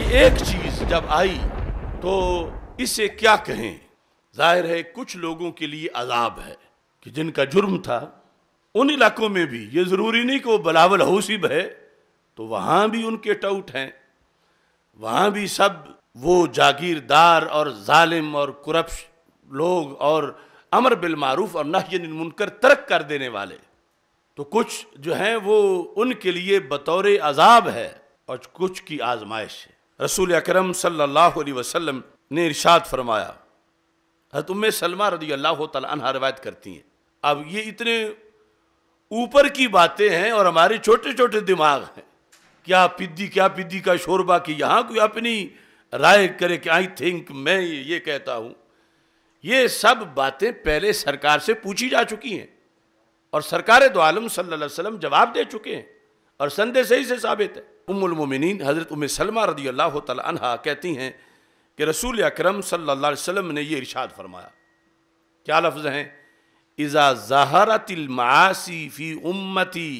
ये एक चीज जब आई तो इसे क्या कहें जाहिर है कुछ लोगों के लिए अजाब है कि जिनका जुर्म था उन इलाकों में भी ये ज़रूरी नहीं कि वो बलावल हौसिब है तो वहां भी उनके टाउट हैं वहां भी सब वो जागीरदार और जालिम और करप्श लोग और अमर बिलमारूफ और नहजन मुनकर तर्क कर देने वाले तो कुछ जो हैं वो उनके लिए बतौर अजाब है और कुछ की आजमाइश है रसूल अकरम सल्लल्लाहु अलैहि वसल्लम ने इरशाद फरमाया हर तुम सलमा रदी अल्लाह तला रवायत करती हैं अब ये इतने ऊपर की बातें हैं और हमारे छोटे छोटे दिमाग हैं क्या पिद्दी क्या पिद्दी का शोरबा कि यहाँ कोई अपनी राय करे कि आई थिंक मैं ये कहता हूँ ये सब बातें पहले सरकार से पूछी जा चुकी हैं और सरकार दो तो आलम सल्लल्लाहु अलैहि जवाब दे चुके हैं और संदेह सही से साबित है उमुलमिन हज़रत उम सलमा रदी अल्लाह तहा कहती हैं कि रसूल अक्रम सल्ला ने यह इरशाद फरमाया क्या लफ्ज़ हैं इज़ा ज़ाहरतमासी फ़ी उम्मती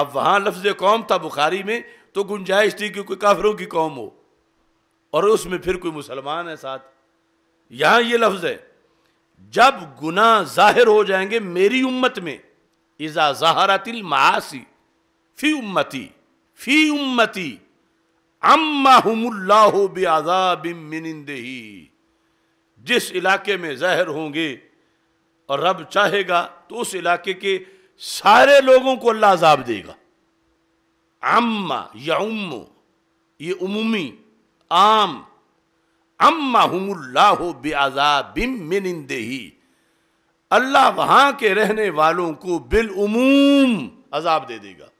अब वहाँ लफ्ज़ कौम था बुखारी में तो गुंजाइश थी कि कोई काफिरों की कौम हो और उसमें फिर कोई मुसलमान है साथ यहाँ ये लफ्ज़ है जब गुना जाहिर हो जाएंगे मेरी उम्मत में इज़ा ज़ाहरतिल फ़ी उम्मती फी उम्मती अम्मा बेआजाबिनदही जिस इलाके में जहर होंगे और रब चाहेगा तो उस इलाके के सारे लोगों को अल्लाह अजाब देगा अम्मा या उम्म ये उमूमी आम अम्मा हमुल्लाह बेआजाबिनदही अल्लाह वहां के रहने वालों को बिलूम अजाब दे देगा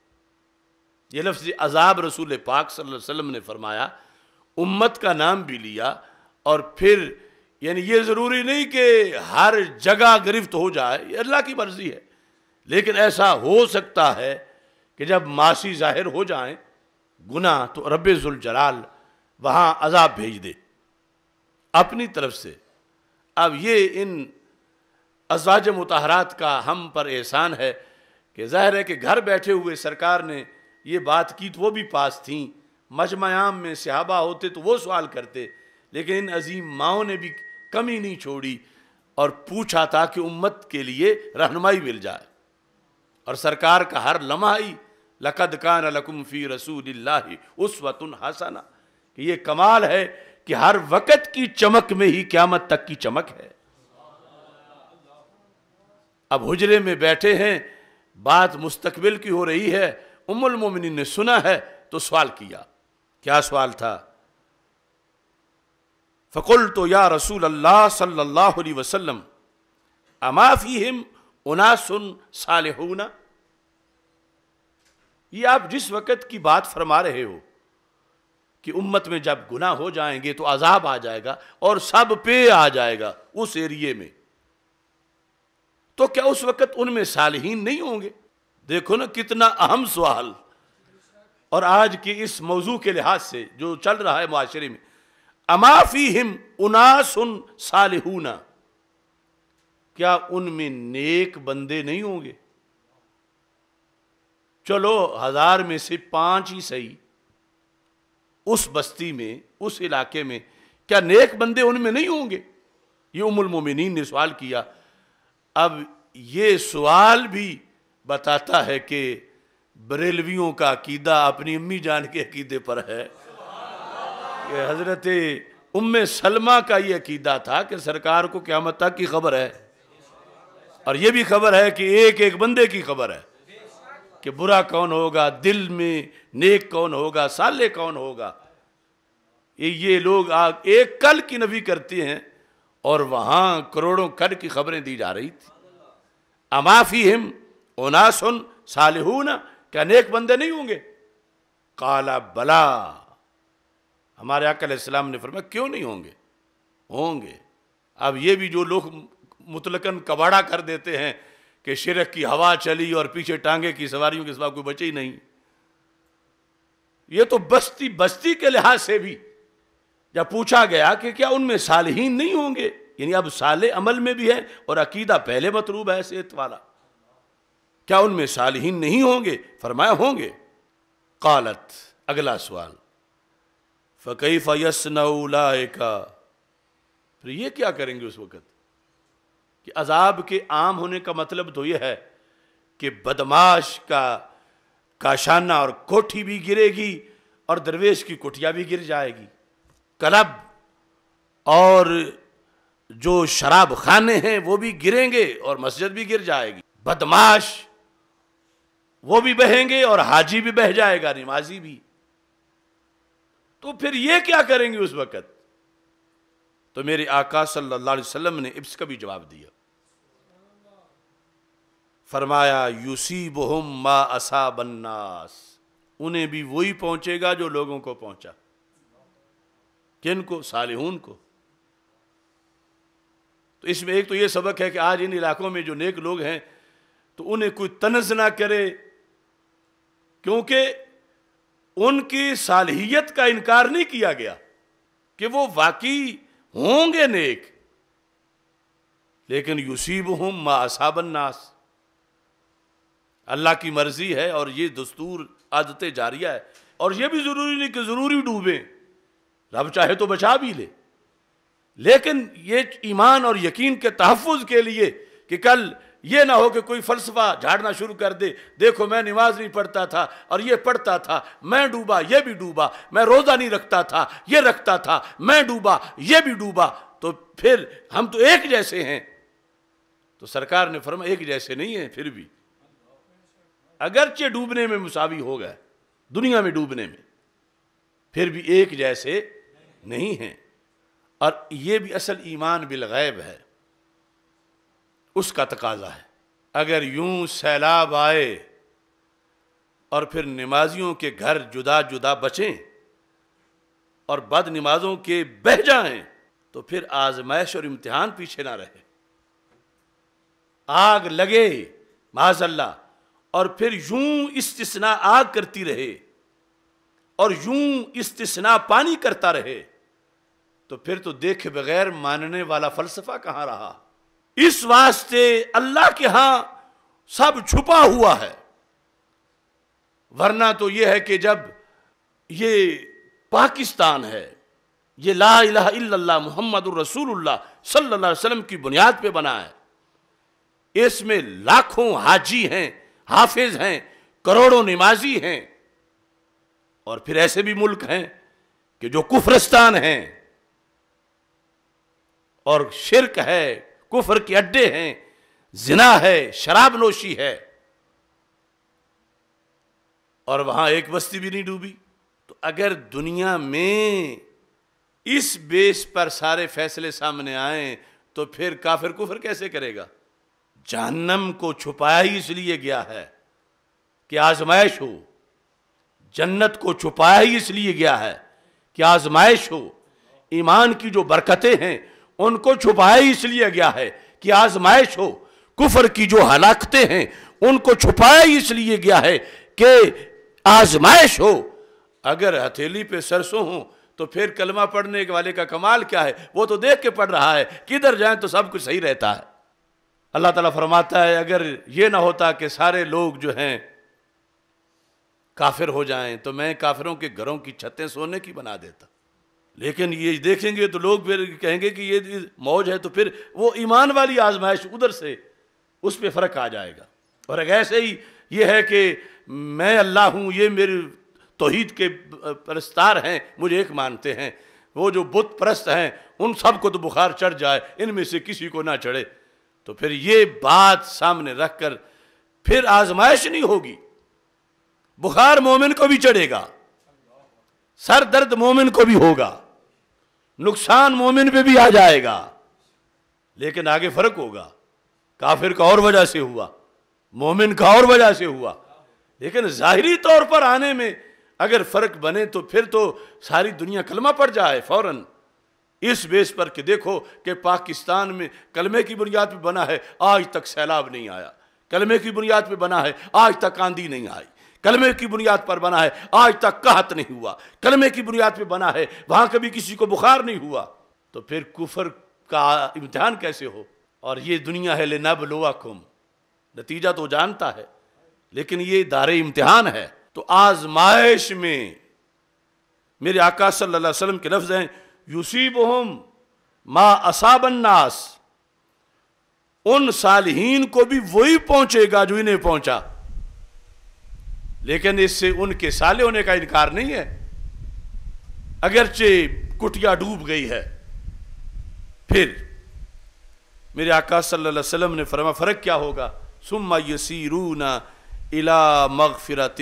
ये लफ्ज़ अजाब रसूल पाक सल्लल्लाहु अलैहि वसल्लम ने फरमाया उम्मत का नाम भी लिया और फिर यानी ये ज़रूरी नहीं कि हर जगह गिरफ्त हो जाए ये अल्लाह की मर्ज़ी है लेकिन ऐसा हो सकता है कि जब मासी ज़ाहिर हो जाए गुना तो रबाल वहाँ अजाब भेज दे अपनी तरफ से अब ये इन अजाज मतहरात का हम पर एहसान है कि जाहिर है कि घर बैठे हुए सरकार ने ये बात की तो वो भी पास थी मजमायाम में सहाबा होते तो वो सवाल करते लेकिन इन अजीम माओ ने भी कमी नहीं छोड़ी और पूछा था कि उम्मत के लिए रहनुमाई मिल जाए और सरकार का हर लम्हाई लकद कान लकुम फ़ी रसूल उस वतन हसना कि ये कमाल है कि हर वक़्त की चमक में ही क्यामत तक की चमक है अब हुजरे में बैठे हैं बात मुस्तकबिल की हो रही है उमुल मोमिन ने सुना है तो सवाल किया क्या सवाल था फ़कुल तो या रसूल अल्लाह सल्लल्लाहु अलैहि वसल्लम अमाफ़ी हिम उनासुन सालहूना ये आप जिस वक़्त की बात फरमा रहे हो कि उम्मत में जब गुनाह हो जाएंगे तो अजाब आ जाएगा और सब पे आ जाएगा उस एरिए में तो क्या उस वक़्त उनमें सालहीन नहीं होंगे देखो ना कितना अहम सवाल और आज की इस मौजू के लिहाज से जो चल रहा है माशरे में अमाफी हिम उनासुन सालहूना क्या उनमें नेक बंदे नहीं होंगे चलो हजार में से पांच ही सही उस बस्ती में उस इलाके में क्या नेक बंदे उनमें नहीं होंगे ये उमुल मोमिनीन ने सवाल किया अब ये सवाल भी बताता है कि बरेलवियों का अकीदा अपनी अम्मी जान के अकीदे पर है कि हज़रत उम्म सलमा का ये अकीदा था कि सरकार को क्या तक की खबर है और ये भी खबर है कि एक एक बंदे की खबर है कि बुरा कौन होगा दिल में नेक कौन होगा साले कौन होगा ये ये लोग आग एक कल की नबी करते हैं और वहां करोड़ों कर की खबरें दी जा रही थी अमाफी हिम ओना सुन ना क्या नेक बंदे नहीं होंगे काला बला हमारे अकल इस्लाम ने फरमाया क्यों नहीं होंगे होंगे अब ये भी जो लोग मुतलकन कबाड़ा कर देते हैं कि शिरक की हवा चली और पीछे टांगे की सवारियों के सिवा कोई बचे ही नहीं ये तो बस्ती बस्ती के लिहाज से भी जब पूछा गया कि क्या उनमें सालहीन नहीं होंगे यानी अब साले अमल में भी है और अकीदा पहले मतलूब है सेहत वाला क्या उनमें सालहीन नहीं होंगे फरमाया होंगे कालत अगला सवाल फ़कई फ़यस का फिर ये क्या करेंगे उस वक़्त कि अजाब के आम होने का मतलब तो यह है कि बदमाश का काशाना और कोठी भी गिरेगी और दरवेश की कोठिया भी गिर जाएगी क्लब और जो शराब खाने हैं वो भी गिरेंगे और मस्जिद भी गिर जाएगी बदमाश वो भी बहेंगे और हाजी भी बह जाएगा निमाजी भी तो फिर ये क्या करेंगे उस वक़्त तो मेरे आका सल्लल्लाहु अलैहि वसल्लम ने इब्स का भी जवाब दिया फरमाया यूसी बहुम मा असा बन्नास उन्हें भी वही पहुंचेगा जो लोगों को पहुंचा किन को सालिहून को तो इसमें एक तो ये सबक है कि आज इन इलाकों में जो नेक लोग हैं तो उन्हें कोई तनज ना करे क्योंकि उनकी सालहियत का इनकार नहीं किया गया कि वो वाकई होंगे नेक लेकिन युसीब मा हम नास अल्लाह की मर्जी है और ये दस्तूर आदतें जारिया है और ये भी ज़रूरी नहीं कि ज़रूरी डूबे रब चाहे तो बचा भी ले लेकिन ये ईमान और यकीन के तहफ़ के लिए कि कल ये ना हो कि कोई फलसफा झाड़ना शुरू कर दे देखो मैं नमाज नहीं पढ़ता था और ये पढ़ता था मैं डूबा ये भी डूबा मैं रोज़ा नहीं रखता था ये रखता था मैं डूबा ये भी डूबा तो फिर हम तो एक जैसे हैं तो सरकार ने फरमा एक जैसे नहीं है फिर भी अगरचे डूबने में मुसावी हो गए दुनिया में डूबने में फिर भी एक जैसे नहीं हैं और ये भी असल ईमान बिलगैब है उसका तकाजा है अगर यूं सैलाब आए और फिर नमाजियों के घर जुदा जुदा बचें और बद नमाजों के बह जाएं तो फिर आजमाइश और इम्तिहान पीछे ना रहे आग लगे माजल्ला और फिर यूं इस्तना आग करती रहे और यूं इस्तना पानी करता रहे तो फिर तो देखे बगैर मानने वाला फलसफा कहां रहा इस वास्ते अल्लाह के यहां सब छुपा हुआ है वरना तो यह है कि जब ये पाकिस्तान है ये ला इला मोहम्मद रसूलुल्लाह सल्लल्लाहु अलैहि वसल्लम की बुनियाद पे बना है इसमें लाखों हाजी हैं हाफिज हैं करोड़ों नमाजी हैं और फिर ऐसे भी मुल्क हैं कि जो कुफरस्तान हैं और शिरक है कुफर के अड्डे हैं जिना है शराब नोशी है और वहां एक बस्ती भी नहीं डूबी तो अगर दुनिया में इस बेस पर सारे फैसले सामने आए तो फिर काफिर कुफर कैसे करेगा जहन्नम को छुपाया ही इसलिए गया है कि आजमाइश हो जन्नत को छुपाया ही इसलिए गया है कि आजमाइश हो ईमान की जो बरकतें हैं उनको छुपाया इसलिए गया है कि आजमाइश हो कुफर की जो हलाकते हैं उनको छुपाया इसलिए गया है कि आजमाइश हो अगर हथेली पे सरसों हो तो फिर कलमा पढ़ने वाले का कमाल क्या है वो तो देख के पढ़ रहा है किधर जाए तो सब कुछ सही रहता है अल्लाह ताला फरमाता है अगर ये ना होता कि सारे लोग जो हैं काफिर हो जाएं तो मैं काफिरों के घरों की छतें सोने की बना देता लेकिन ये देखेंगे तो लोग फिर कहेंगे कि ये मौज है तो फिर वो ईमान वाली आजमाइश उधर से उस पर फ़र्क आ जाएगा और अगर ऐसे ही ये है कि मैं अल्लाह हूँ ये मेरे तोहद के परस्तार हैं मुझे एक मानते हैं वो जो बुत परस्त हैं उन सब को तो बुखार चढ़ जाए इनमें से किसी को ना चढ़े तो फिर ये बात सामने रख कर फिर आजमाइश नहीं होगी बुखार मोमिन को भी चढ़ेगा सर दर्द मोमिन को भी होगा नुकसान मोमिन पे भी आ जाएगा लेकिन आगे फर्क होगा काफिर का और वजह से हुआ मोमिन का और वजह से हुआ लेकिन ज़ाहरी तौर पर आने में अगर फ़र्क बने तो फिर तो सारी दुनिया कलमा पड़ जाए फौरन इस बेस पर कि देखो कि पाकिस्तान में कलमे की बुनियाद पर बना है आज तक सैलाब नहीं आया कलमे की बुनियाद पर बना है आज तक आंधी नहीं आई कलमे की बुनियाद पर बना है आज तक कहत नहीं हुआ कलमे की बुनियाद पर बना है वहां कभी किसी को बुखार नहीं हुआ तो फिर कुफर का इम्तहान कैसे हो और ये दुनिया है ले नब लोवाकुम नतीजा तो जानता है लेकिन ये दार इम्तहान है तो आजमाइश में मेरे आका सल्लल्लाहु अलैहि वसल्लम के लफ्ज़ हैं यूसीब बहुम मा असाबन्नास उन सालहीन को भी वही पहुंचेगा जो इन्हें पहुंचा लेकिन इससे उनके साले होने का इनकार नहीं है अगरचे कुटिया डूब गई है फिर मेरे आका सल्लल्लाहु अलैहि वसल्लम ने फरमा फ़र्क क्या होगा सुम्मा यसीरूना इला मगफिरत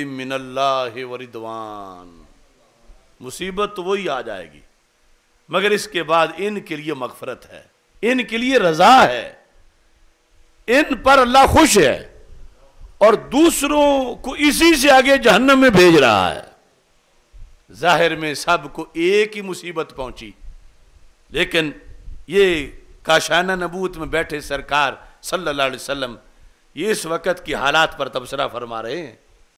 वरिदवान मुसीबत तो वही आ जाएगी मगर इसके बाद इनके लिए मगफरत है इनके लिए रजा है इन पर अल्लाह खुश है और दूसरों को इसी से आगे जहन्नम में भेज रहा है जाहिर में सबको एक ही मुसीबत पहुंची लेकिन ये काशाना नबूत में बैठे सरकार सल्लल्लाहु अलैहि वसल्लम ये इस वक्त की हालात पर तबसरा फरमा रहे हैं